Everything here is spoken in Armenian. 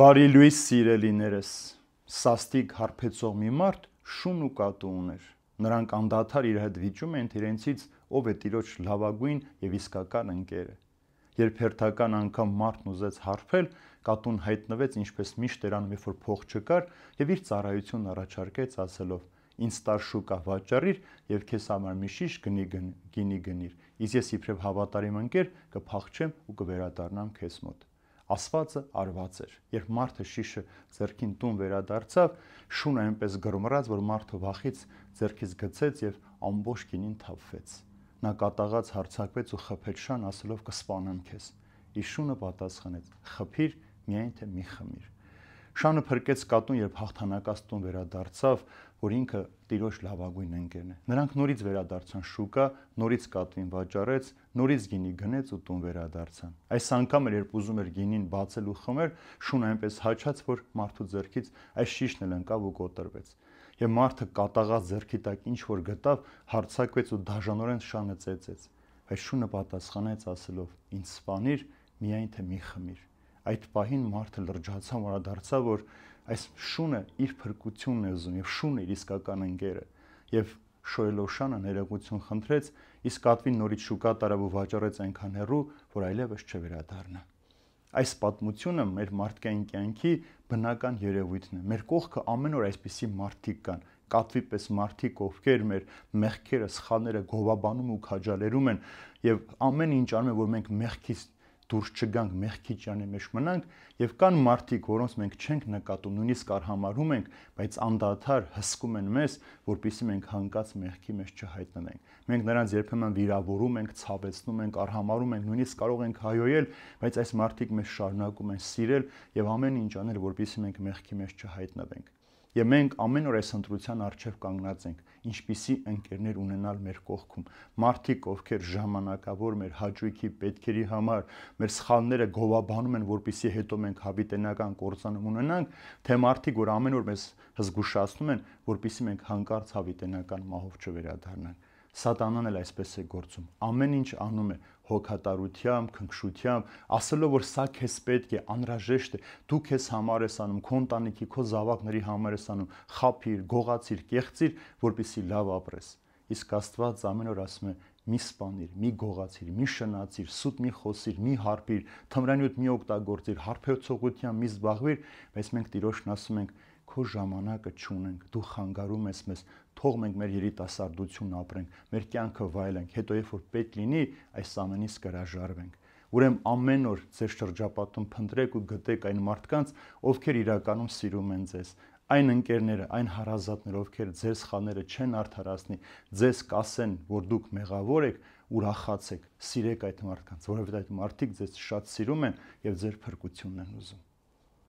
Բարի լույս սիրելիներս։ Սաստիկ հարբեցող մի մարդ շուն ու կատու ուներ։ Նրանք անդադար իր հետ վիճում են իրենցից ով է տիրոջ լավագույն եւ իսկական ընկերը։ Երբ հերթական անգամ մարդն ուզեց հարբել, կատուն հայտնվեց ինչպես միշտ երան մի որ փող չկար եւ իր ծառայությունն առաջարկեց ասելով. Ինձ տար շուկա վաճառիր եւ քեզ համար մի շիշ գնի գնի գնիր։ Իսկ ես իբրև հավատարիմ ընկեր կփախչեմ ու կվերադառնամ քեզ մոտ։ Աստվածը արված էր։ Երբ մարդը շիշը зерքին տուն վերադարձավ, շունը այնպես գրմռաց, որ մարդը վախից зерքից գցեց եւ ամբողջ կինին թափվեց։ Նա կատաղած հարցակվեց ու խփեց շան, ասելով կսպանեմ քեզ։ Իշունը պատասխանեց. «Խփիր, միայն թե մի խմիր»։ Շանը փրկեց կատուն, երբ հաղթանակաստուն վերադարձավ, որ ինքը տիրոջ լավագույն ընկերն է։ Նրանք նորից վերադարձան շուկա, նորից կատվին վաճառեց, նորից գինի գնեց ու տուն վերադարձան։ Այս անգամ էլ երբ ուզում էր գինին բացել ու խմել, շուն այնպես հաչաց, որ մարդու ձեռքից այս շիշն էլ ընկավ ու կոտրվեց։ Եվ մարդը կատաղած ձեռքի տակ ինչ որ գտավ, հարցակվեց ու դաժանորեն շանը ծեծեց։ Այս շունը պատասխանեց ասելով. «Ինչ սپانիր, միայն թե մի խմիր» այդ պահին մարդը լրջացավ, արադարձավ, որ այս շունը իր փրկությունն է ուզում եւ շունը իր իսկական ընկերը եւ Շոյլոշանը ներողություն խնդրեց, իսկ Կատվին նորից շուկա տարավ ու վաճառեց այնքան հեռու, որ այլևս չվերադառնա։ Այս պատմությունը մեր մարդկային կյանքի բնական երևույթն է։ Մեր կողքը ամեն օր այսպիսի մարդիկ կան, կատվի պես մարդիկ, ովքեր մեր մեղքերը, սխալները գովաբանում ու քաջալերում են եւ ամեն ինչ անում են, որ մենք մեղքից դուրս չգանք, մեղքի ճանի մեջ մնանք եւ կան մարդիկ, որոնց մենք չենք նկատում, նույնիսկ արհամարհում ենք, բայց անդադար հսկում են մեզ, որpիսի մենք հանկած մեղքի մեջ չհայտնվենք։ Մենք նրանց երբեմն վիրավորում ենք, ցավեցնում ենք, արհամարհում ենք, նույնիսկ կարող ենք հայոյել, բայց այս մարդիկ մեզ շարունակում են սիրել եւ ամեն ինչ անել, որpիսի մենք մեղքի մեջ չհայտնվենք։ Եվ մենք ամեն օր այս ընտրության արժեվ կանգնած ենք, ինչպիսի ընկերներ ունենալ մեր կողքում։ Մարդիկ, ովքեր ժամանակավոր մեր հաճույքի պետքերի համար մեր սխալները գովաբանում են, որpիսի հետո մենք հավիտենական կորցանում ունենանք, թե մարդիկ, որ ամեն օր մեզ հզգուշացնում են, որpիսի մենք հանկարծ հավիտենական մահով չվերադառնանք։ Սատանան էլ այսպես է գործում։ Ամեն ինչ անում է հոգատարությամբ, քնքշությամբ, ասելով որ սա քեզ պետք է, անհրաժեշտ է, դու քեզ համար ես անում, քո ընտանիքի, քո զավակների համար ես անում, խափիր, գողացիր, կեղծիր, որպիսի լավ ապրես։ Իսկ Աստված ամեն օր ասում է՝ մի սպանիր, մի գողացիր, մի շնացիր, սուտ մի խոսիր, մի հարբիր, թմրանյութ մի օգտագործիր, հարբեցողությամբ մի զբաղվիր, բայց մենք Տիրոջն ասում ենք՝ քո ժամանակը չունենք, դու խանգարում ես մեզ, թող մենք մեր երիտասարդությունն ապրենք, մեր կյանքը վայելենք, հետո երբ որ պետք լինի, այս ամենից կրաժարվենք։ Ուրեմն ամեն օր ձեր շրջապատում փնտրեք ու գտեք այն մարդկանց, ովքեր իրականում սիրում են ձեզ, այն ընկերները, այն հարազատները, ովքեր ձեր սխաները չեն արդարացնի, ձեզ կասեն, որ դուք մեղավոր եք, ուրախացեք, սիրեք այդ մարդկանց, որովհետև այդ մարդիկ ձեզ շատ սիրում են եւ ձեր փրկությունն են ուզում։